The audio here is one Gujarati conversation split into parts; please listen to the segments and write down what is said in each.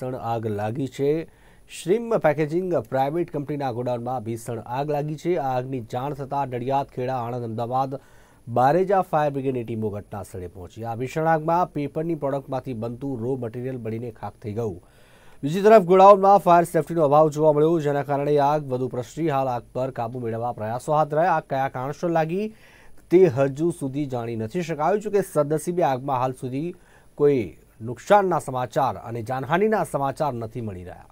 ભીષણ આગ લાગી છે શ્રીમ પેકેજિંગ પ્રાઇવેટ કંપનીના ગોડાઉનમાં ભીષણ આગ લાગી છે આ આગની જાણ થતાં નડિયાદ ખેડા આણંદ અમદાવાદ બારેજા ફાયર બ્રિગેડની ટીમો ઘટનાસ્થળે પહોંચી આ ભીષણ આગમાં પેપરની પ્રોડક્ટમાંથી બનતું રો મટીરિયલ બળીને ખાક થઈ ગયું બીજી તરફ ગોડાઉનમાં ફાયર સેફટીનો અભાવ જોવા મળ્યો જેના કારણે આગ વધુ પ્રસરી હાલ આગ પર કાબુ મેળવવા પ્રયાસો હાથ રહ્યા આગ કયા કારણસર લાગી તે હજુ સુધી જાણી નથી શકાયું છે કે સદનસીબે આગમાં હાલ સુધી કોઈ નુકસાનના સમાચાર અને જાનહાનિના સમાચાર નથી મળી રહ્યા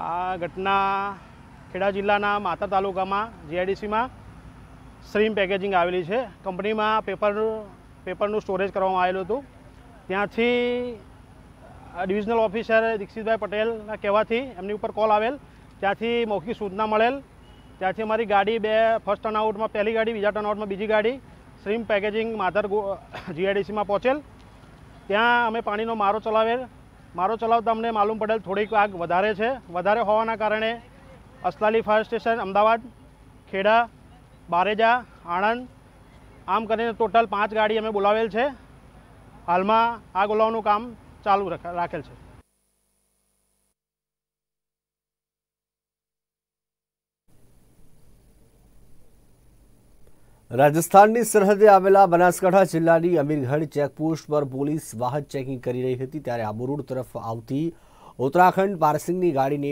આ ઘટના ખેડા જિલ્લાના માતા તાલુકામાં જીઆઈડીસીમાં સ્ટ્રીમ પેકેજિંગ આવેલી છે કંપનીમાં પેપર પેપરનું સ્ટોરેજ કરવામાં આવેલું હતું ત્યાંથી ડિવિઝનલ ઓફિસર દીક્ષિતભાઈ પટેલના કહેવાથી એમની ઉપર કોલ આવેલ ત્યાંથી મૌખિક સૂચના મળેલ ત્યાંથી અમારી ગાડી બે ફર્સ્ટ ટર્નઆઉટમાં પહેલી ગાડી બીજા ટર્નઆઉટમાં બીજી ગાડી સ્ટ્રીમ પેકેજિંગ માધર જીઆઈડીસીમાં પહોંચેલ ત્યાં અમે પાણીનો મારો ચલાવેલ મારો ચલાવતા અમને માલુમ પડેલ થોડીક આગ વધારે છે વધારે હોવાના કારણે અસલાલી ફાયર સ્ટેશન અમદાવાદ ખેડા બારેજા આણંદ આમ કરીને ટોટલ પાંચ ગાડી અમે બોલાવેલ છે હાલમાં આગ બોલાવવાનું કામ ચાલુ રાખેલ છે રાજસ્થાનની સરહદે આવેલા બનાસકાંઠા જિલ્લાની અમીરગઢ ચેકપોસ્ટ પર પોલીસ વાહન ચેકિંગ કરી રહી હતી ત્યારે આબુરોડ તરફ આવતી ઉત્તરાખંડ પાર્સિંગની ગાડીને